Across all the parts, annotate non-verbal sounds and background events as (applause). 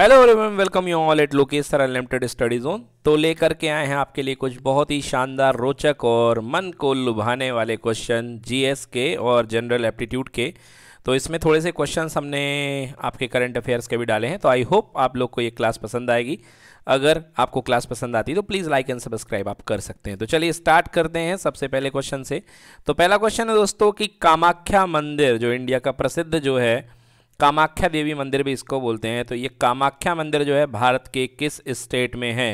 Hello everyone welcome you all at Lokesh unlimited study zone तो लेकर के आए हैं आपके लिए कुछ बहुत ही शानदार रोचक और मन को लुभाने वाले क्वेश्चन जीएस के और जनरल एप्टीट्यूड के तो इसमें थोड़े से क्वेश्चन हमने आपके करंट अफेयर्स के भी डाले हैं तो आई होप आप लोग को ये क्लास पसंद आएगी अगर आपको क्लास पसंद आती है तो प्लीज़ लाइक एंड सब्सक्राइब आप कर सकते हैं तो चलिए स्टार्ट करते हैं सबसे पहले क्वेश्चन से तो पहला क्वेश्चन है दोस्तों कि कामाख्या मंदिर जो इंडिया का प्रसिद्ध जो है कामाख्या देवी मंदिर भी इसको बोलते हैं तो ये कामाख्या मंदिर जो है भारत के किस स्टेट में है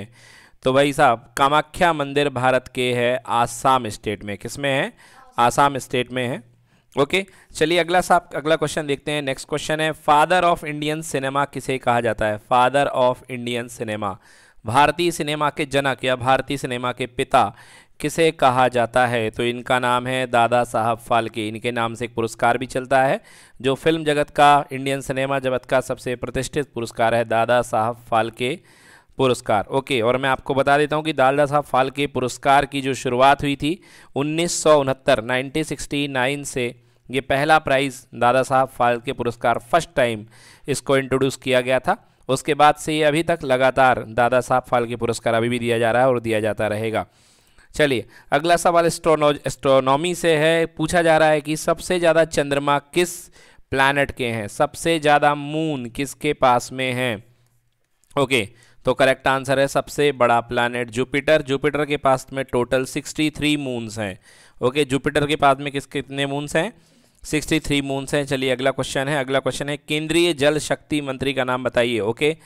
तो भाई साहब कामाख्या मंदिर भारत के है आसाम स्टेट में किस में है आसाम स्टेट में है ओके चलिए अगला साहब अगला क्वेश्चन देखते हैं नेक्स्ट क्वेश्चन है फादर ऑफ इंडियन सिनेमा किसे कहा जाता है फादर ऑफ इंडियन सिनेमा भारतीय सिनेमा के जनक या भारतीय सिनेमा के पिता किसे कहा जाता है तो इनका नाम है दादा साहब फाल्के इनके नाम से एक पुरस्कार भी चलता है जो फिल्म जगत का इंडियन सिनेमा जगत का सबसे प्रतिष्ठित पुरस्कार है दादा साहब फाल्के पुरस्कार ओके और मैं आपको बता देता हूँ कि दादा साहब फाल्के पुरस्कार की जो शुरुआत हुई थी उन्नीस सौ से ये पहला प्राइज़ दादा साहब फाल्के पुरस्कार फर्स्ट टाइम इसको इंट्रोड्यूस किया गया था उसके बाद से ये अभी तक लगातार दादा साहब फाल्के पुरस्कार अभी भी दिया जा रहा है और दिया जाता रहेगा चलिए अगला सवाल एस्ट्रोनो एस्ट्रोनॉमी से है पूछा जा रहा है कि सबसे ज़्यादा चंद्रमा किस प्लानट के हैं सबसे ज़्यादा मून किसके पास में है ओके तो करेक्ट आंसर है सबसे बड़ा प्लानट जुपिटर जुपिटर के पास में टोटल 63 मून्स हैं ओके जुपिटर के पास में किस कितने मून्स हैं 63 मून्स हैं चलिए अगला क्वेश्चन है अगला क्वेश्चन है केंद्रीय जल शक्ति मंत्री का नाम बताइए okay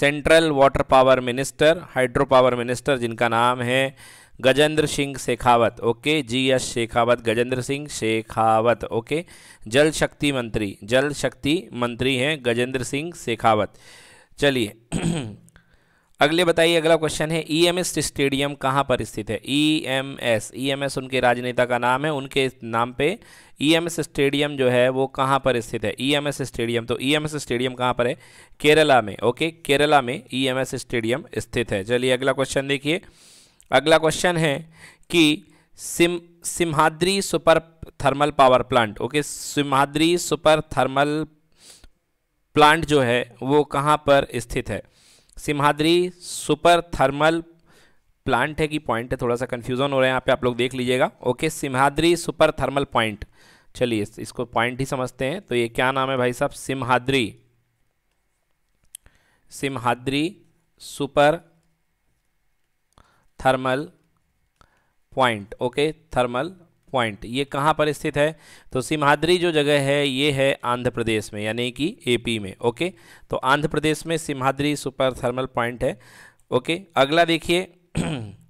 central water power minister hydro power minister जिनका नाम है Gajendra Singh Shekhawat okay G S Shekhawat Gajendra Singh Shekhawat okay Jal Shakti मंत्री जल शक्ति मंत्री हैं गजेंद्र सिंह शेखावत चलिए (clears throat) अगले बताइए अगला क्वेश्चन है ईएमएस e स्टेडियम कहाँ पर स्थित है ईएमएस e ईएमएस e उनके राजनेता का नाम है उनके नाम पे ईएमएस स्टेडियम जो है वो कहाँ पर स्थित है ईएमएस स्टेडियम तो ईएमएस स्टेडियम कहाँ पर है केरला में ओके केरला में ईएमएस स्टेडियम स्थित है चलिए अगला क्वेश्चन देखिए अगला क्वेश्चन है कि Sim Simhadri super thermal power plant okay Simhadri super thermal plant जो है वो कहाँ पर स्थित है सिम्हाद्री सुपर थर्मल प्लांट है कि पॉइंट है थोड़ा सा कन्फ्यूजन हो रहा है यहाँ पे आप लोग देख लीजिएगा okay Simhadri super thermal point चलिए इसको पॉइंट ही समझते हैं तो ये क्या नाम है भाई साहब Simhadri Simhadri super thermal point okay thermal point ये कहाँ पर स्थित है तो सिम्हाद्री जो जगह है ये है आंध्र प्रदेश में यानी कि एपी में ओके तो आंध्र प्रदेश में सिमहाद्री सुपर थर्मल पॉइंट है ओके अगला देखिए (clears throat)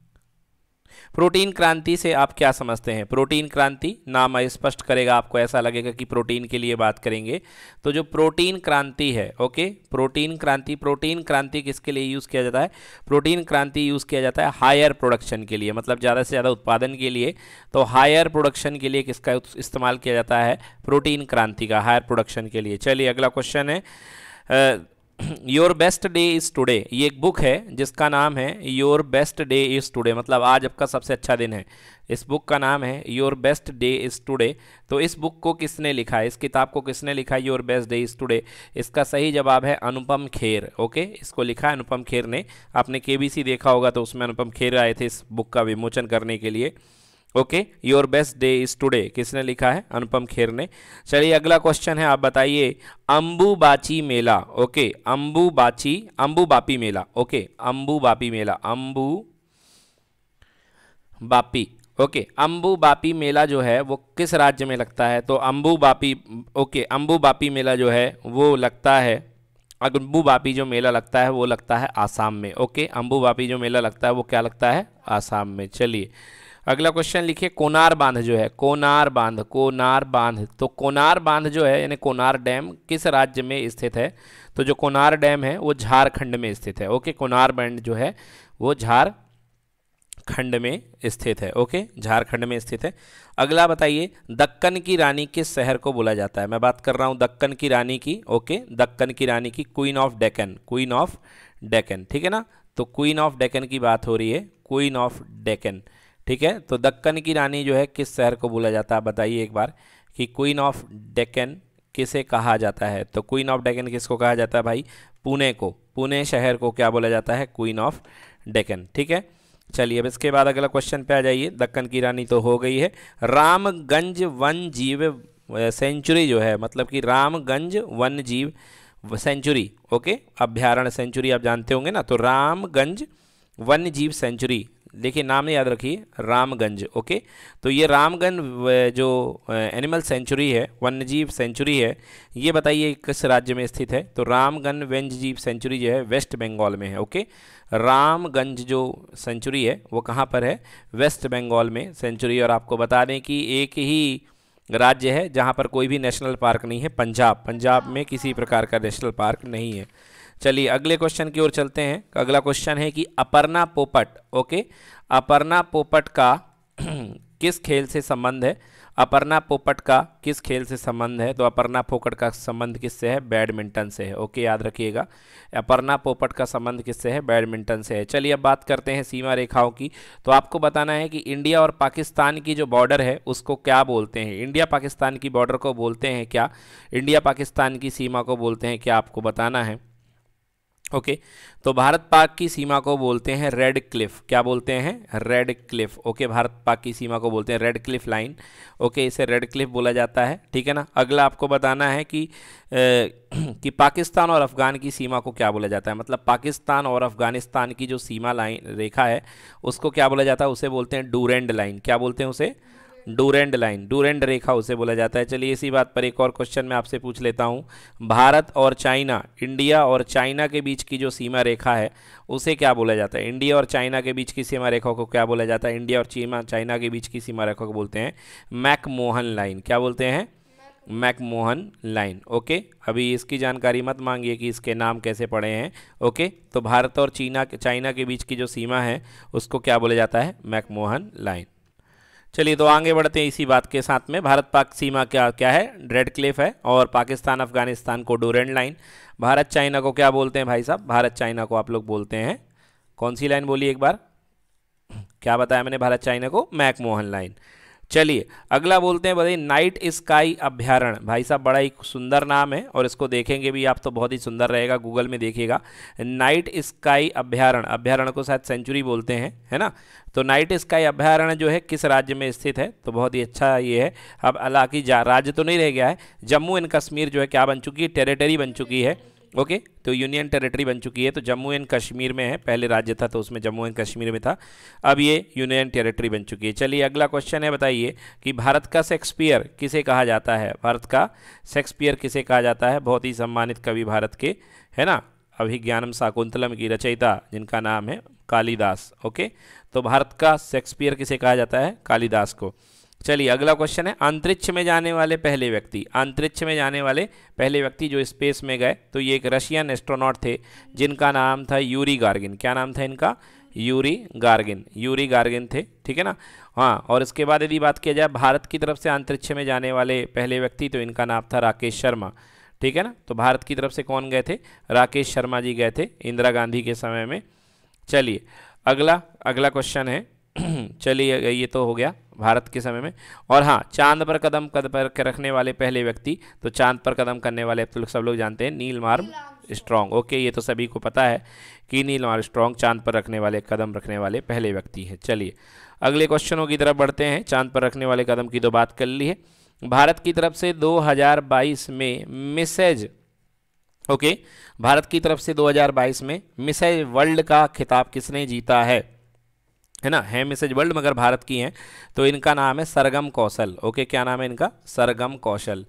प्रोटीन क्रांति से आप क्या समझते हैं प्रोटीन क्रांति नाम स्पष्ट करेगा आपको ऐसा लगेगा कि प्रोटीन के लिए बात करेंगे तो जो प्रोटीन क्रांति है ओके प्रोटीन क्रांति प्रोटीन क्रांति किसके लिए यूज़ किया जाता है प्रोटीन क्रांति यूज़ किया जाता है हायर प्रोडक्शन के लिए मतलब ज़्यादा से ज़्यादा उत्पादन के लिए तो हायर प्रोडक्शन के लिए किसका इस्तेमाल किया जाता है प्रोटीन क्रांति का हायर प्रोडक्शन के लिए चलिए अगला क्वेश्चन है your best day is today ये एक बुक है जिसका नाम है your best day is today मतलब आज आपका सबसे अच्छा दिन है इस बुक का नाम है your best day is today तो इस बुक को किसने लिखा है इस किताब को किसने लिखा है your best day is today इसका सही जवाब है अनुपम खेर ओके इसको लिखा है अनुपम खेर ने आपने के देखा होगा तो उसमें अनुपम खेर आए थे इस बुक का विमोचन करने के लिए okay your best day is today किसने लिखा है अनुपम खेर ने चलिए अगला क्वेश्चन है आप बताइए अंबुबाची मेला ओके अंबुबाची अंबुबापी मेला ओके अंबुबापी मेला अंबु बापी ओके अंबुबापी मेला जो है वो किस राज्य में लगता है तो अंबुबापी ओके अंबुबापी मेला जो है वो लगता है अंबुबापी जो मेला लगता है वो लगता है आसाम में ओके अंबुबापी जो मेला लगता है वो क्या लगता है आसाम में चलिए अगला क्वेश्चन लिखिए कोनार बांध जो है कोनार बांध कोनार बांध तो कोनार बांध जो है यानी कोनार डैम किस राज्य में स्थित है तो जो कोनार डैम है वो झारखंड में स्थित है ओके कोनार बैंड जो है वो झारखंड में स्थित है ओके झारखंड में स्थित है अगला बताइए दक्कन की रानी किस शहर को बोला जाता है मैं बात कर रहा हूँ दक्कन की रानी की ओके दक्कन की रानी की queen of Deccan queen of Deccan ठीक है ना तो क्वीन ऑफ डेकन की बात हो रही है क्वीन ऑफ डेकन ठीक है तो दक्कन की रानी जो है किस शहर को बोला जाता है बताइए एक बार कि क्वीन ऑफ डेकन किसे कहा जाता है तो क्वीन ऑफ डेकन किसको कहा जाता है भाई पुणे को पुणे शहर को क्या बोला जाता है क्वीन ऑफ डेकन ठीक है चलिए अब इसके बाद अगला क्वेश्चन पे आ जाइए दक्कन की रानी तो हो गई है रामगंज वन जीव सेंचुरी जो है मतलब कि रामगंज वन जीव सेंचुरी ओके अभ्यारण सेंचुरी आप जानते होंगे ना तो रामगंज वन्य जीव सेंचुरी देखिए नाम याद रखिए रामगंज ओके तो ये रामगंज जो एनिमल सेंचुरी है वन्यजीव सेंचुरी है ये बताइए किस राज्य में स्थित है तो रामगंज वन्यजीव सेंचुरी जो है वेस्ट बंगाल में है ओके रामगंज जो सेंचुरी है वो कहाँ पर है वेस्ट बंगाल में सेंचुरी और आपको बता दें कि एक ही राज्य है जहाँ पर कोई भी नेशनल पार्क नहीं है पंजाब पंजाब में किसी प्रकार का नेशनल पार्क नहीं है चलिए अगले क्वेश्चन की ओर चलते हैं अगला क्वेश्चन है कि अपर्णा पोपट ओके अपर्णा पोपट का (clears throat) किस खेल से संबंध है अपर्णा पोपट का किस खेल से संबंध है तो अपर्णा पोपट का संबंध किससे है बैडमिंटन से है ओके याद रखिएगा अपर्णा पोपट का संबंध किससे है बैडमिंटन से है चलिए अब बात करते हैं सीमा रेखाओं की तो आपको बताना है कि इंडिया और पाकिस्तान की जो बॉर्डर है उसको क्या बोलते हैं इंडिया पाकिस्तान की बॉर्डर को बोलते हैं क्या इंडिया पाकिस्तान की सीमा को बोलते हैं क्या आपको बताना है ओके okay, तो भारत पाक की सीमा को बोलते हैं रेड क्लिफ क्या बोलते हैं रेड क्लिफ ओके भारत पाक की सीमा को बोलते हैं रेड क्लिफ लाइन ओके इसे रेड क्लिफ बोला जाता है ठीक है ना अगला आपको बताना है कि ए, (clears throat) कि पाकिस्तान और अफ़गान की सीमा को क्या बोला जाता है मतलब पाकिस्तान और अफ़गानिस्तान की जो सीमा लाइन रेखा है उसको क्या बोला जाता है उसे बोलते हैं डूरेंड लाइन क्या बोलते हैं उसे डूरेंड लाइन डूरेंड रेखा उसे बोला जाता है चलिए इसी बात पर एक और क्वेश्चन मैं आपसे पूछ लेता हूँ भारत और चाइना इंडिया और चाइना के बीच की जो सीमा रेखा है उसे क्या बोला जाता है इंडिया और चाइना के बीच की सीमा रेखा को क्या बोला जाता है इंडिया और चीमा चाइना के बीच की सीमा रेखा को बोलते हैं मैकमोहन लाइन क्या बोलते हैं मैकमोहन लाइन ओके अभी इसकी जानकारी मत मांगिए कि इसके नाम कैसे पड़े हैं ओके तो भारत और चीना चाइना के बीच की जो सीमा है उसको क्या बोला जाता है मैकमोहन लाइन चलिए तो आगे बढ़ते हैं इसी बात के साथ में भारत पाक सीमा क्या क्या है रेड क्लिफ है और पाकिस्तान अफगानिस्तान को डोरेंड लाइन भारत चाइना को क्या बोलते हैं भाई साहब भारत चाइना को आप लोग बोलते हैं कौन सी लाइन बोली एक बार क्या बताया मैंने भारत चाइना को मैकमोहन लाइन चलिए अगला बोलते हैं भाई नाइट स्काई अभ्यारण भाई साहब बड़ा ही सुंदर नाम है और इसको देखेंगे भी आप तो बहुत ही सुंदर रहेगा गूगल में देखिएगा नाइट स्काई अभ्यारण अभ्यारण को शायद सेंचुरी बोलते हैं है ना तो नाइट स्काई अभ्यारण्य जो है किस राज्य में स्थित है तो बहुत ही अच्छा ये है अब हालांकि राज्य तो नहीं रह गया है जम्मू एंड कश्मीर जो है क्या बन चुकी है टेरेटरी बन चुकी है ओके तो यूनियन टेरिटरी बन चुकी है तो जम्मू एंड कश्मीर में है पहले राज्य था तो उसमें जम्मू एंड कश्मीर में था अब ये यूनियन टेरिटरी बन चुकी है चलिए अगला क्वेश्चन है बताइए कि भारत का शेक्सपियर किसे कहा जाता है भारत का शेक्सपियर किसे कहा जाता है बहुत ही सम्मानित कवि भारत के है ना अभी ज्ञानम शाकुंतलम की रचयिता जिनका नाम है कालिदास ओके तो भारत का शेक्सपियर किसे कहा जाता है कालिदास को चलिए अगला क्वेश्चन है अंतरिक्ष में जाने वाले पहले व्यक्ति अंतरिक्ष में जाने वाले पहले व्यक्ति जो स्पेस में गए तो ये एक रशियन एस्ट्रोनॉट थे जिनका नाम था यूरी गार्गिन क्या नाम था इनका यूरी गार्गिन यूरी गार्गिन थे ठीक है ना हाँ और इसके बाद यदि बात किया जाए भारत की तरफ से अंतरिक्ष में जाने वाले पहले व्यक्ति तो इनका नाम था राकेश शर्मा ठीक है ना तो भारत की तरफ से कौन गए थे राकेश शर्मा जी गए थे इंदिरा गांधी के समय में चलिए अगला अगला क्वेश्चन है चलिए ये तो हो गया भारत के समय में और हाँ चांद पर कदम कद पर रखने वाले पहले व्यक्ति तो चांद पर कदम करने वाले तो सब लोग जानते हैं नील मार्म स्ट्रॉन्ग ओके ये तो सभी को पता है कि नील मार्म स्ट्रॉन्ग चांद पर रखने वाले कदम रखने वाले पहले व्यक्ति हैं चलिए अगले क्वेश्चनों की तरफ बढ़ते हैं चांद पर रखने वाले कदम की तो बात कर ली है भारत की तरफ से दो में मिसेज ओके भारत की तरफ से 2022 में मिसेज वर्ल्ड का खिताब किसने जीता है है ना है मिसेज वर्ल्ड मगर भारत की हैं तो इनका नाम है सरगम कौशल ओके क्या नाम है इनका सरगम कौशल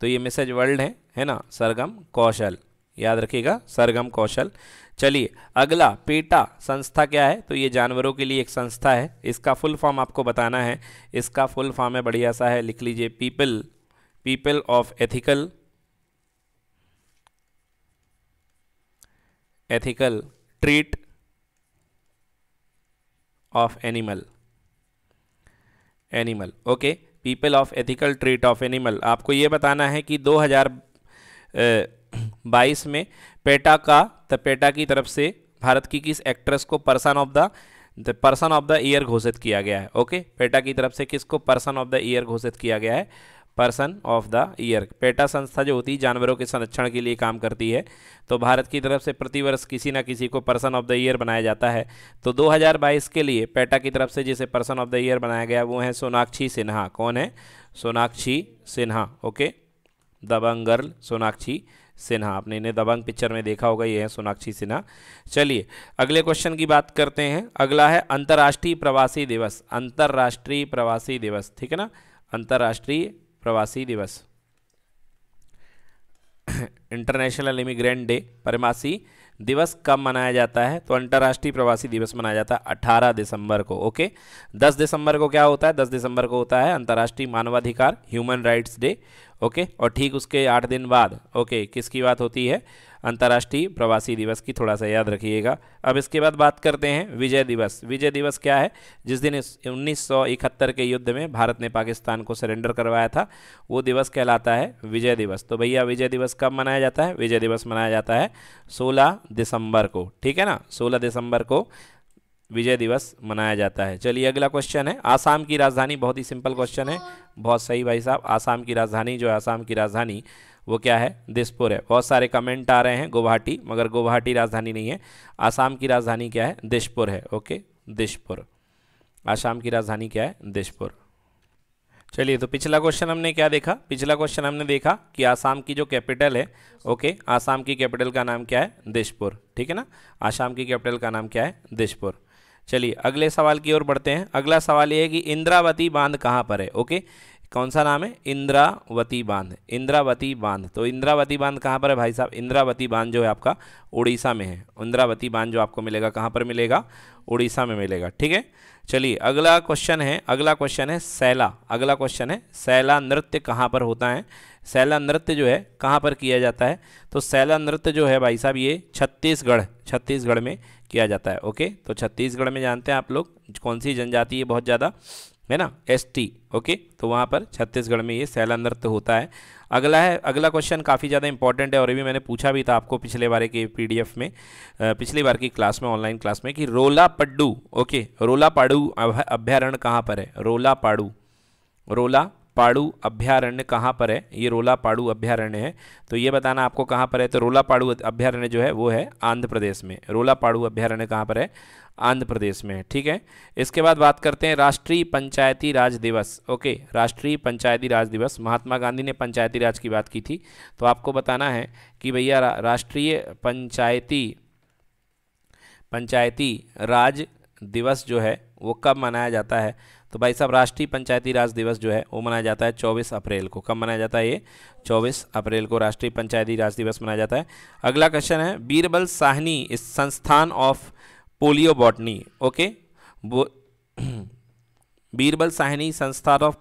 तो ये मिसेज वर्ल्ड है है ना सरगम कौशल याद रखिएगा सरगम कौशल चलिए अगला पेटा संस्था क्या है तो ये जानवरों के लिए एक संस्था है इसका फुल फॉर्म आपको बताना है इसका फुल फॉर्म है बढ़िया सा है लिख लीजिए people people of ethical ethical treat of animal animal okay people of ethical treat of animal आपको ये बताना है कि 2022 में पेटा का द पेटा की तरफ से भारत की किस एक्ट्रेस को person of the the person of the year घोषित किया गया है ओके okay? पेटा की तरफ से किसको पर्सन ऑफ द ईयर घोषित किया गया है person of the year PETA संस्था जो होती है जानवरों के संरक्षण के लिए काम करती है तो भारत की तरफ से प्रतिवर्ष किसी ना किसी को पर्सन ऑफ द ईयर बनाया जाता है तो 2022 के लिए पेटा की तरफ से जिसे पर्सन ऑफ द ईयर बनाया गया वो है सोनाक्षी सिन्हा कौन है सोनाक्षी सिन्हा ओके दबंग गर्ल सोनाक्षी सिन्हा आपने इन्हें दबंग पिक्चर में देखा होगा ये है सोनाक्षी सिन्हा चलिए अगले क्वेश्चन की बात करते हैं अगला है अंतर्राष्ट्रीय प्रवासी दिवस अंतर्राष्ट्रीय प्रवासी दिवस ठीक है ना अंतर्राष्ट्रीय प्रवासी दिवस इंटरनेशनल इमिग्रेंट डे प्रवासी दिवस कब मनाया जाता है तो अंतर्राष्ट्रीय प्रवासी दिवस मनाया जाता है अठारह दिसंबर को ओके दस दिसंबर को क्या होता है दस दिसंबर को होता है अंतर्राष्ट्रीय मानवाधिकार ह्यूमन राइट्स डे ओके और ठीक उसके आठ दिन बाद ओके किसकी बात होती है अंतर्राष्ट्रीय प्रवासी दिवस की थोड़ा सा याद रखिएगा अब इसके बाद बात करते हैं विजय दिवस विजय दिवस क्या है जिस दिन उन्नीस के युद्ध में भारत ने पाकिस्तान को सरेंडर करवाया था वो दिवस कहलाता है विजय दिवस तो भैया विजय दिवस कब मनाया जाता है विजय दिवस मनाया जाता है सोलह दिसंबर को ठीक है ना सोलह दिसंबर को विजय दिवस मनाया जाता है चलिए अगला क्वेश्चन है आसाम की राजधानी बहुत ही सिंपल क्वेश्चन है बहुत सही भाई साहब आसाम की राजधानी जो है आसाम की राजधानी वो क्या है दिसपुर है बहुत सारे कमेंट आ रहे हैं गुवाहाटी मगर गुवाहाटी राजधानी नहीं है आसाम की राजधानी क्या है दिसपुर है ओके दिसपुर आसाम की राजधानी क्या है दिसपुर चलिए तो पिछला क्वेश्चन हमने क्या देखा पिछला क्वेश्चन हमने देखा कि आसाम की जो कैपिटल है ओके आसाम की कैपिटल का नाम क्या है दिसपुर ठीक है ना आसाम की कैपिटल का नाम क्या है दिसपुर चलिए अगले सवाल की ओर बढ़ते हैं अगला सवाल ये है कि इंद्रावती बांध कहाँ पर है ओके कौन सा नाम है इंद्रावती बांध इंद्रावती बांध तो इंद्रावती बांध कहाँ पर है भाई साहब इंद्रावती बांध जो है आपका उड़ीसा में है इंद्रावती बांध जो आपको मिलेगा कहाँ पर मिलेगा उड़ीसा में मिलेगा ठीक है चलिए अगला क्वेश्चन है अगला क्वेश्चन है सैला अगला क्वेश्चन है सैला नृत्य कहाँ पर होता है सैला नृत्य जो है कहाँ पर किया जाता है तो सैला नृत्य जो है भाई साहब ये छत्तीसगढ़ छत्तीसगढ़ में किया जाता है ओके तो छत्तीसगढ़ में जानते हैं आप लोग कौन सी जनजाति है बहुत ज़्यादा है ना एसटी ओके तो वहाँ पर छत्तीसगढ़ में ये सैला नृत्य होता है अगला है अगला क्वेश्चन काफ़ी ज़्यादा इंपॉर्टेंट है और ये भी मैंने पूछा भी था आपको पिछले बार के पीडीएफ में पिछली बार की क्लास में ऑनलाइन क्लास में कि रोला पड्डू ओके रोला पाड़ू अभ्यारण्य कहाँ पर है रोला पाड़ू रोला पाड़ू अभ्यारण्य कहाँ पर है ये रोला पाड़ू अभ्यारण्य है तो ये बताना आपको कहाँ पर है तो रोला पाड़ू अभ्यारण्य जो है वो है आंध्र प्रदेश में रोला पाड़ू अभ्यारण्य कहाँ पर है आंध्र प्रदेश में ठीक है इसके बाद बात करते हैं राष्ट्रीय पंचायती राज दिवस ओके राष्ट्रीय पंचायती राज दिवस महात्मा गांधी ने पंचायती राज की बात की थी तो आपको बताना है कि भैया राष्ट्रीय पंचायती पंचायती राज दिवस जो है वो कब मनाया जाता है तो भाई साहब राष्ट्रीय पंचायती राज दिवस जो है वो मनाया जाता है चौबीस अप्रैल को कब मनाया जाता है ये चौबीस अप्रैल को राष्ट्रीय पंचायती राज दिवस मनाया जाता है अगला क्वेश्चन है बीरबल साहनी इस संस्थान of palaeobotany okay (clears throat) Birbal Sahni संस्थान ऑफ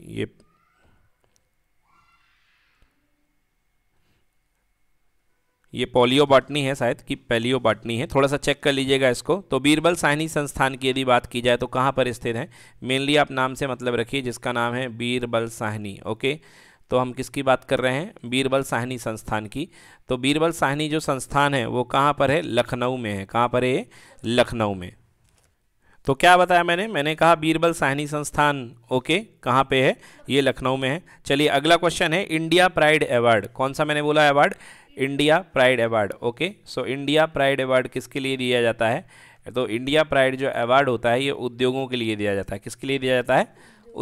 ये ये पोलियो बाटनी है शायद कि पेलियो बाटनी है थोड़ा सा चेक कर लीजिएगा इसको तो बीरबल साहनी संस्थान की यदि बात की जाए तो कहाँ पर स्थित है मेनली आप नाम से मतलब रखिए जिसका नाम है बीरबल साहनी ओके तो हम किसकी बात कर रहे हैं बीरबल साहनी संस्थान की तो बीरबल साहनी जो संस्थान है वो कहाँ पर है लखनऊ में है कहाँ पर है लखनऊ में तो क्या बताया मैंने मैंने कहा बीरबल साहनी संस्थान ओके कहाँ पे है ये लखनऊ में है चलिए अगला क्वेश्चन है इंडिया प्राइड अवार्ड कौन सा मैंने बोला award India pride award okay so India pride award किसके लिए दिया जाता है तो इंडिया प्राइड जो अवार्ड होता है ये उद्योगों के लिए दिया जाता है किसके लिए दिया जाता है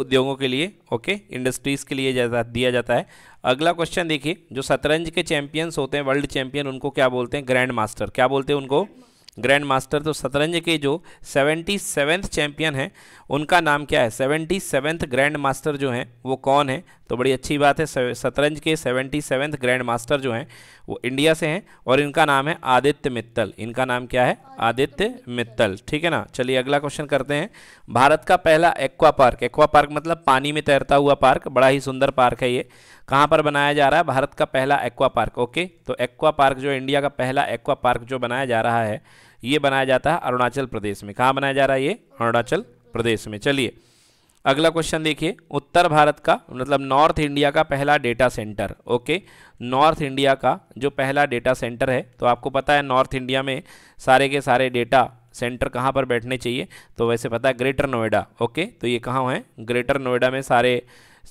उद्योगों के लिए ओके okay? इंडस्ट्रीज़ के लिए जाता दिया जाता है अगला क्वेश्चन देखिए जो शतरंज के चैंपियंस होते हैं वर्ल्ड चैंपियन उनको क्या बोलते हैं ग्रैंड मास्टर क्या बोलते हैं उनको ग्रैंड मास्टर तो शतरंज के जो सेवेंटी सेवेंथ चैंपियन हैं उनका नाम क्या है सेवेंटी सेवेंथ ग्रैंड मास्टर जो हैं वो कौन है तो बड़ी अच्छी बात है शतरंज के सेवेंटी सेवेंथ ग्रैंड मास्टर जो हैं वो इंडिया से हैं और इनका नाम है आदित्य मित्तल इनका नाम क्या है आदित्य मित्तल ठीक है ना चलिए अगला क्वेश्चन करते हैं भारत का पहला एक्वा पार्क एक्वा पार्क मतलब पानी में तैरता हुआ पार्क बड़ा ही सुंदर पार्क है ये कहाँ पर बनाया जा रहा है भारत का पहला एक्वा पार्क ओके तो एक्वा पार्क जो इंडिया का पहला एक्वा पार्क जो बनाया जा रहा है ये बनाया जाता है अरुणाचल प्रदेश में कहाँ बनाया जा रहा है ये अरुणाचल प्रदेश में चलिए अगला क्वेश्चन देखिए उत्तर भारत का मतलब नॉर्थ इंडिया का पहला data centre okay north India का जो पहला डेटा सेंटर है तो आपको पता है नॉर्थ इंडिया में सारे के सारे डेटा सेंटर कहाँ पर बैठने चाहिए तो वैसे पता है ग्रेटर नोएडा ओके तो ये कहाँ हैं ग्रेटर नोएडा में सारे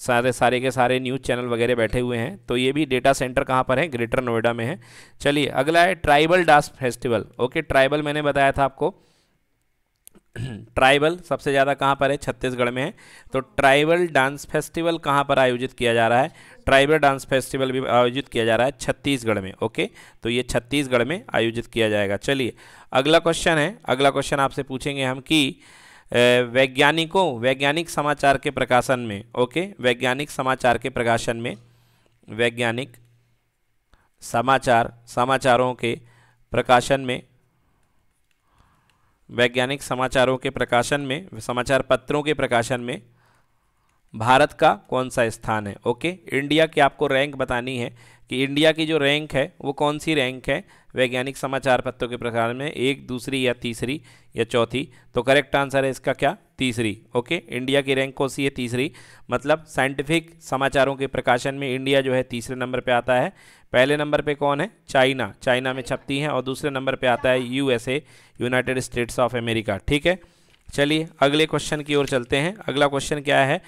सारे सारे के सारे न्यूज़ चैनल वगैरह बैठे हुए हैं तो ये भी डेटा सेंटर कहाँ पर है ग्रेटर नोएडा में है चलिए अगला है tribal dance festival okay tribal मैंने बताया था आपको (clears throat) ट्राइबल सबसे ज़्यादा कहाँ पर है छत्तीसगढ़ में है तो ट्राइबल डांस फेस्टिवल कहाँ पर आयोजित किया जा रहा है ट्राइबल डांस फेस्टिवल भी आयोजित किया जा रहा है छत्तीसगढ़ में ओके तो ये छत्तीसगढ़ में आयोजित किया जाएगा चलिए अगला क्वेश्चन है अगला क्वेश्चन आपसे पूछेंगे हम कि वैज्ञानिकों वैज्ञानिक समाचार के प्रकाशन में ओके वैज्ञानिक समाचार के प्रकाशन में वैज्ञानिक समाचार समाचारों के प्रकाशन में वैज्ञानिक समाचारों के प्रकाशन में समाचार पत्रों के प्रकाशन में भारत का कौन सा स्थान है ओके इंडिया की आपको रैंक बतानी है कि इंडिया की जो रैंक है वो कौन सी रैंक है वैज्ञानिक समाचार पत्रों के प्रकाशन में एक दूसरी या तीसरी या चौथी तो करेक्ट आंसर है इसका क्या तीसरी ओके इंडिया की रैंक कौन सी है तीसरी मतलब साइंटिफिक समाचारों के प्रकाशन में इंडिया जो है तीसरे नंबर पे आता है पहले नंबर पे कौन है चाइना चाइना में छपती हैं और दूसरे नंबर पे आता है USA United States of America ठीक है चलिए अगले क्वेश्चन की ओर चलते हैं अगला क्वेश्चन क्या है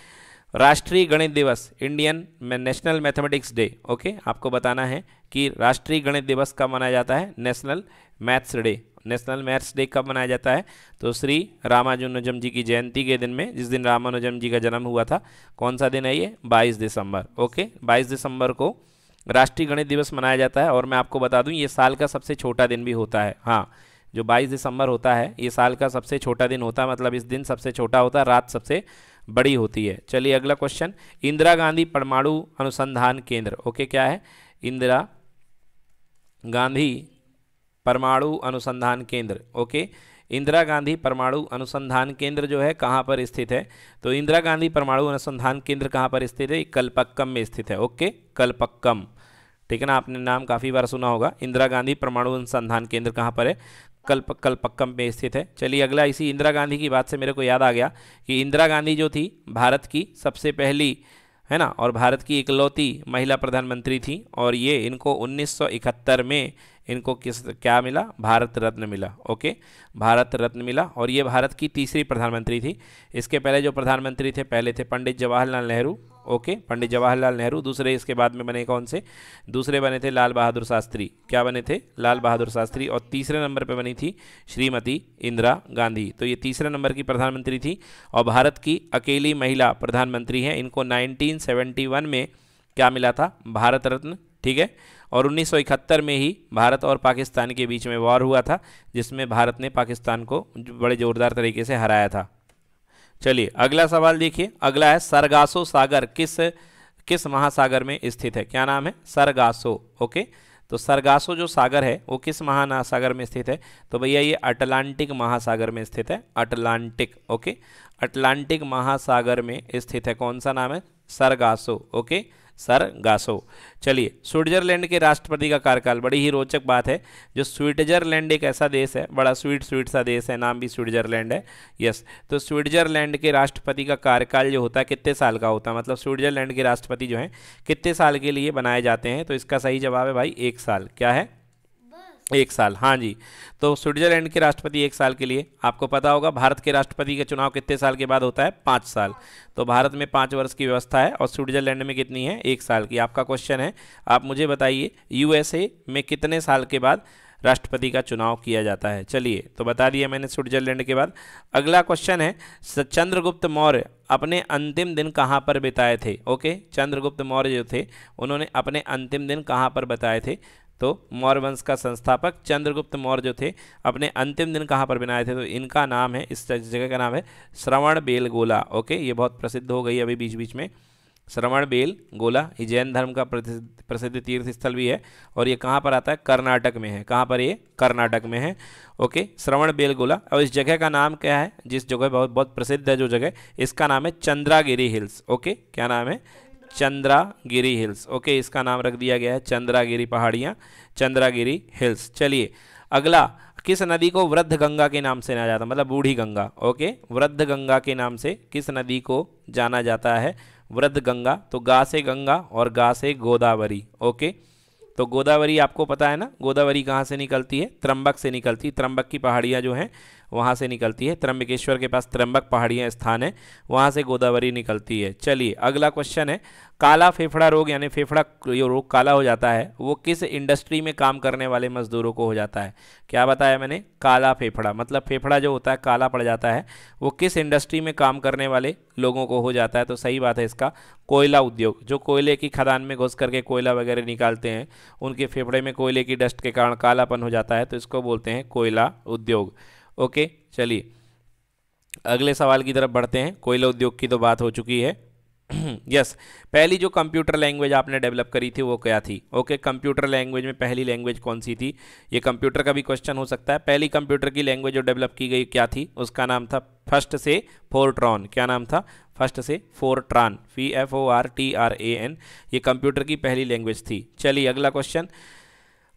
राष्ट्रीय गणित दिवस Indian national mathematics day okay आपको बताना है कि राष्ट्रीय गणित दिवस कब मनाया जाता है national maths day national maths day कब मनाया जाता है तो श्री रामानुजम जी की जयंती के दिन में जिस दिन रामानुजम जी का जन्म हुआ था कौन सा दिन है ये बाईस दिसंबर ओके बाईस दिसंबर को राष्ट्रीय गणित दिवस मनाया जाता है और मैं आपको बता दूं ये साल का सबसे छोटा दिन भी होता है हाँ जो 22 दिसंबर होता है ये साल का सबसे छोटा दिन होता है मतलब इस दिन सबसे छोटा होता है रात सबसे बड़ी होती है चलिए अगला क्वेश्चन इंदिरा गांधी परमाणु अनुसंधान केंद्र ओके क्या है इंदिरा गांधी परमाणु अनुसंधान केंद्र ओके इंदिरा गांधी परमाणु अनुसंधान केंद्र जो है कहाँ पर स्थित है तो इंदिरा गांधी परमाणु अनुसंधान केंद्र कहाँ पर स्थित है कल्पक्कम में स्थित है ओके कल्पक्कम ठीक है ना आपने नाम काफ़ी बार सुना होगा इंदिरा गांधी परमाणु अनुसंधान केंद्र कहाँ पर है कल्प कल्पक्कम में स्थित है चलिए अगला इसी इंदिरा गांधी की बात से मेरे को याद आ गया कि इंदिरा गांधी जो थी भारत की सबसे पहली है ना और भारत की इकलौती महिला प्रधानमंत्री थी और ये इनको 1971 में इनको किस क्या मिला भारत रत्न मिला ओके भारत रत्न मिला और ये भारत की तीसरी प्रधानमंत्री थी इसके पहले जो प्रधानमंत्री थे पहले थे पंडित जवाहरलाल नेहरू ओके पंडित जवाहरलाल नेहरू दूसरे इसके बाद में बने कौन से दूसरे बने थे लाल बहादुर शास्त्री क्या बने थे लाल बहादुर शास्त्री और तीसरे नंबर पर बनी थी श्रीमती इंदिरा गांधी तो ये तीसरे नंबर की प्रधानमंत्री थी और भारत की अकेली महिला प्रधानमंत्री हैं इनको नाइनटीन में क्या मिला था भारत रत्न ठीक है और 1971 में ही भारत और पाकिस्तान के बीच में वॉर हुआ था जिसमें भारत ने पाकिस्तान को बड़े ज़ोरदार तरीके से हराया था चलिए अगला सवाल देखिए अगला है सरगासो सागर किस किस महासागर में स्थित है क्या नाम है सरगासो ओके तो सरगासो जो सागर है वो किस महासागर में स्थित है तो भैया ये अटलांटिक महासागर में स्थित है अटलांटिक ओके अटलांटिक महासागर में स्थित है कौन सा नाम है सरगासो ओके सर गासो चलिए स्विट्जरलैंड के राष्ट्रपति का कार्यकाल बड़ी ही रोचक बात है जो स्विट्जरलैंड एक ऐसा देश है बड़ा स्वीट स्वीट सा देश है नाम भी स्विट्जरलैंड है यस तो स्विट्जरलैंड के राष्ट्रपति का कार्यकाल जो होता है कितने साल का होता है मतलब स्विट्जरलैंड के राष्ट्रपति जो हैं कितने साल के लिए बनाए जाते हैं तो इसका सही जवाब है भाई एक साल क्या है एक साल हाँ जी तो स्विट्जरलैंड के राष्ट्रपति एक साल के लिए आपको पता होगा भारत के राष्ट्रपति का चुनाव कितने साल के बाद होता है पाँच साल तो भारत में पाँच वर्ष की व्यवस्था है और स्विट्जरलैंड में कितनी है एक साल की आपका क्वेश्चन है आप मुझे बताइए यूएसए में कितने साल के बाद राष्ट्रपति का चुनाव किया जाता है चलिए तो बता दिया मैंने स्विट्जरलैंड के बाद अगला क्वेश्चन है चंद्रगुप्त मौर्य अपने अंतिम दिन कहाँ पर बिताए थे ओके चंद्रगुप्त मौर्य जो थे उन्होंने अपने अंतिम दिन कहाँ पर बताए थे तो मौर्य वंश का संस्थापक चंद्रगुप्त मौर्य जो थे अपने अंतिम दिन कहाँ पर बनाए थे तो इनका नाम है इस जगह का नाम है श्रवण बेलगोला ओके ये बहुत प्रसिद्ध हो गई अभी बीच बीच में श्रवण बेल गोला ये जैन धर्म का प्रसिद्ध तीर्थ स्थल भी है और ये कहाँ पर आता है कर्नाटक में है कहाँ पर ये कर्नाटक में है ओके श्रवण बेल गोला और इस जगह का नाम क्या है जिस जगह बहुत बहुत प्रसिद्ध है जो जगह इसका नाम है चंद्रागिरी हिल्स ओके क्या नाम है चंद्रागिरी हिल्स ओके इसका नाम रख दिया गया है चंद्रागिरी पहाड़ियाँ चंद्रागिरी हिल्स चलिए अगला किस नदी को वृद्ध गंगा के नाम से जाना जाता है मतलब बूढ़ी गंगा ओके वृद्ध गंगा के नाम से किस नदी को जाना जाता है वृद्ध गंगा तो गा से गंगा और गा से गोदावरी ओके तो गोदावरी आपको पता है ना गोदावरी कहाँ से निकलती है त्रंबक से निकलती है त्रंबक की पहाड़ियाँ जो हैं वहाँ से निकलती है त्रम्बकेश्वर के पास त्र्यंबक पहाड़ियाँ स्थान है वहाँ से गोदावरी निकलती है चलिए अगला क्वेश्चन है काला फेफड़ा रोग यानी फेफड़ा जो रोग काला हो जाता है वो किस इंडस्ट्री में काम करने वाले मजदूरों को हो जाता है क्या बताया मैंने काला फेफड़ा मतलब फेफड़ा जो होता है काला पड़ जाता है वो किस इंडस्ट्री में काम करने वाले लोगों को हो जाता है तो सही बात है इसका कोयला उद्योग जो कोयले की खदान में घुस करके कोयला वगैरह निकालते हैं उनके फेफड़े में कोयले की डस्ट के कारण कालापन हो जाता है तो इसको बोलते हैं कोयला उद्योग ओके चलिए अगले सवाल की तरफ बढ़ते हैं कोयला उद्योग की तो बात हो चुकी है (clears throat) यस पहली जो कंप्यूटर लैंग्वेज आपने डेवलप करी थी वो क्या थी ओके कंप्यूटर लैंग्वेज में पहली लैंग्वेज कौन सी थी ये कंप्यूटर का भी क्वेश्चन हो सकता है पहली कंप्यूटर की लैंग्वेज जो डेवलप की गई क्या थी उसका नाम था फर्स्ट से फोरट्रॉन क्या नाम था फर्स्ट से ट्रॉन फी F O R T R A N ये कंप्यूटर की पहली लैंग्वेज थी चलिए अगला क्वेश्चन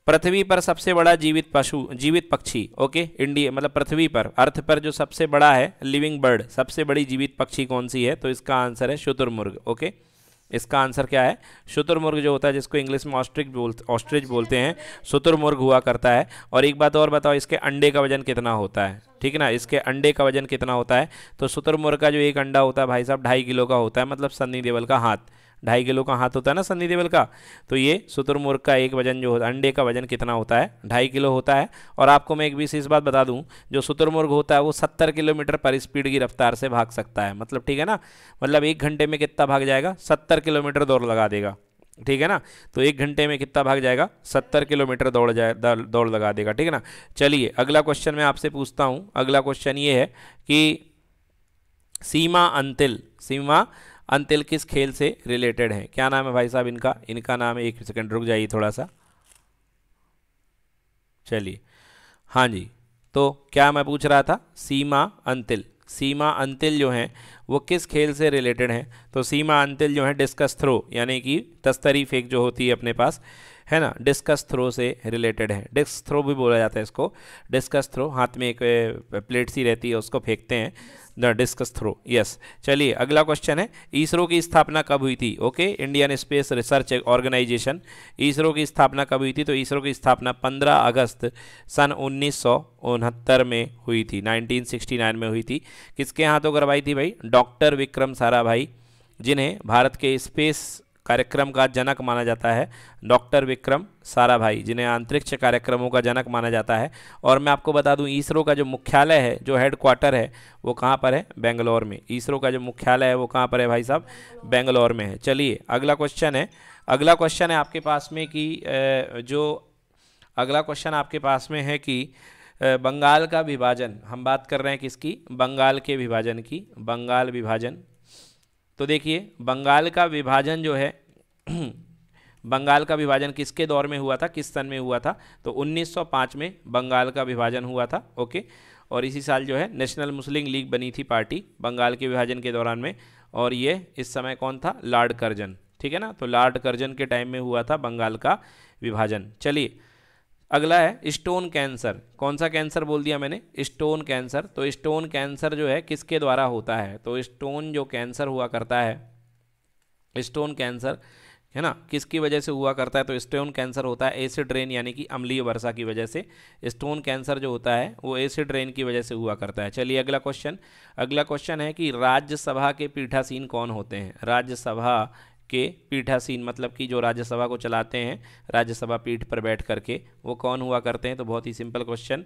पृथ्वी पर सबसे बड़ा जीवित पशु जीवित पक्षी ओके इंडिया मतलब पृथ्वी पर अर्थ पर जो सबसे बड़ा है लिविंग बर्ड सबसे बड़ी जीवित पक्षी कौन सी है तो इसका आंसर है शुतुरमुर्ग ओके इसका आंसर क्या है शुतुरमुर्ग जो होता है जिसको इंग्लिश में ऑस्ट्रिक बोल ऑस्ट्रिच बोलते हैं शुतुरमुर्ग हुआ करता है और एक बात और बताओ इसके अंडे का वजन कितना होता है ठीक है ना इसके अंडे का वजन कितना होता है तो शुतुरमुर्ग का जो एक अंडा होता है भाई साहब ढाई किलो का होता है मतलब सन्नी देवल का हाथ ढाई किलो का हाथ होता है ना सन्नी देवल का तो ये शुतुरमुर्ग का एक वजन जो अंडे का वजन कितना होता है ढाई किलो होता है और आपको मैं एक बीस इस बात बता दूँ जो शुतुरमुर्ग होता है वो सत्तर किलोमीटर पर स्पीड की रफ्तार से भाग सकता है मतलब ठीक है ना मतलब एक घंटे में कितना भाग जाएगा सत्तर किलोमीटर दौड़ लगा देगा ठीक है ना तो एक घंटे में कितना भाग जाएगा सत्तर किलोमीटर दौड़ जाए दौड़ लगा देगा ठीक है ना चलिए अगला क्वेश्चन मैं आपसे पूछता हूँ अगला क्वेश्चन ये है कि सीमा अंतिल सीमा अंतिल किस खेल से रिलेटेड है क्या नाम है भाई साहब इनका इनका नाम है एक सेकेंड रुक जाइए थोड़ा सा चलिए हाँ जी तो क्या मैं पूछ रहा था सीमा अंतिल सीमा अंतिल जो हैं वो किस खेल से रिलेटेड हैं तो सीमा अंतिल जो है डिस्कस थ्रो यानी कि तस्तरी फेंक जो होती है अपने पास है ना डिस्कस थ्रो से रिलेटेड है डिस्क थ्रो भी बोला जाता है इसको डिस्कस थ्रो हाथ में एक प्लेट सी रहती है उसको फेंकते हैं द डिस्कस थ्रो यस चलिए अगला क्वेश्चन है इसरो की स्थापना कब हुई थी okay Indian space research organisation ISRO की स्थापना कब हुई थी तो इसरो की स्थापना 15 अगस्त सन उन्नीस में हुई थी 1969 में हुई थी किसके हाथों करवाई थी भाई डॉक्टर विक्रम साराभाई जिन्हें भारत के स्पेस कार्यक्रम का जनक माना जाता है डॉक्टर विक्रम साराभाई जिन्हें अंतरिक्ष कार्यक्रमों का जनक माना जाता है और मैं आपको बता दूं इसरो का जो मुख्यालय है जो हेडक्वार्टर है वो कहाँ पर है बेंगलोर में इसरो का जो मुख्यालय है वो कहाँ पर है भाई साहब बेंगलोर में है चलिए अगला क्वेश्चन है अगला क्वेश्चन है आपके पास में कि जो अगला क्वेश्चन आपके पास में है कि बंगाल का विभाजन हम बात कर रहे हैं किसकी बंगाल के विभाजन की बंगाल विभाजन तो देखिए बंगाल का विभाजन जो है (clears throat) बंगाल का विभाजन किसके दौर में हुआ था किस सन में हुआ था तो 1905 में बंगाल का विभाजन हुआ था ओके और इसी साल जो है नेशनल मुस्लिम लीग बनी थी पार्टी बंगाल के विभाजन के दौरान में और ये इस समय कौन था लॉर्ड कर्जन ठीक है ना तो लॉर्ड कर्जन के टाइम में हुआ था बंगाल का विभाजन चलिए अगला है स्टोन कैंसर कौन सा कैंसर बोल दिया मैंने स्टोन कैंसर तो स्टोन कैंसर जो है किसके द्वारा होता है तो स्टोन जो कैंसर हुआ करता है स्टोन कैंसर है ना किसकी वजह से हुआ करता है तो स्टोन कैंसर होता है एसिड रेन यानी कि अम्लीय वर्षा की वजह से स्टोन कैंसर जो होता है वो एसिड रेन की वजह से हुआ करता है चलिए अगला क्वेश्चन अगला क्वेश्चन है कि राज्यसभा के पीठासीन कौन होते हैं राज्यसभा के पीठासीन मतलब कि जो राज्यसभा को चलाते हैं राज्यसभा पीठ पर बैठ करके वो कौन हुआ करते हैं तो बहुत ही सिंपल क्वेश्चन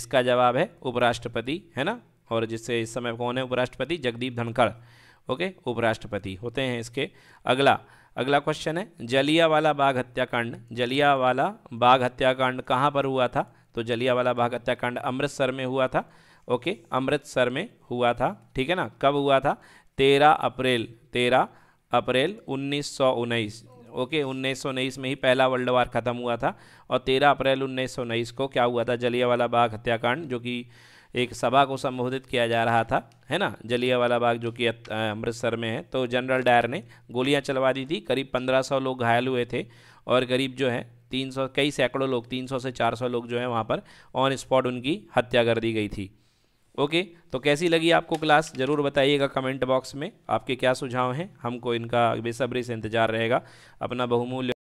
इसका जवाब है उपराष्ट्रपति है ना और जिससे इस समय कौन है उपराष्ट्रपति जगदीप धनखड़ ओके उपराष्ट्रपति होते हैं इसके अगला अगला क्वेश्चन है जलियावाला बाघ हत्याकांड जलियावाला बाघ हत्याकांड कहाँ पर हुआ था तो जलियावाला बाघ हत्याकांड अमृतसर में हुआ था ओके अमृतसर में हुआ था ठीक है ना कब हुआ था तेरह अप्रैल तेरह अप्रैल उन्नीस ओके उन्नीस में ही पहला वर्ल्ड वार ख़त्म हुआ था और 13 अप्रैल उन्नीस को क्या हुआ था जलियावाला बाग हत्याकांड जो कि एक सभा को संबोधित किया जा रहा था है ना जलियावाला बाग जो कि अमृतसर में है तो जनरल डायर ने गोलियां चलवा दी थी करीब 1500 लोग घायल हुए थे और करीब जो है 300 कई सैकड़ों लोग 300 से 400 लोग जो है वहाँ पर ऑन स्पॉट उनकी हत्या कर दी गई थी ओके तो कैसी लगी आपको क्लास ज़रूर बताइएगा कमेंट बॉक्स में आपके क्या सुझाव हैं हमको इनका बेसब्री से इंतजार रहेगा अपना बहुमूल्य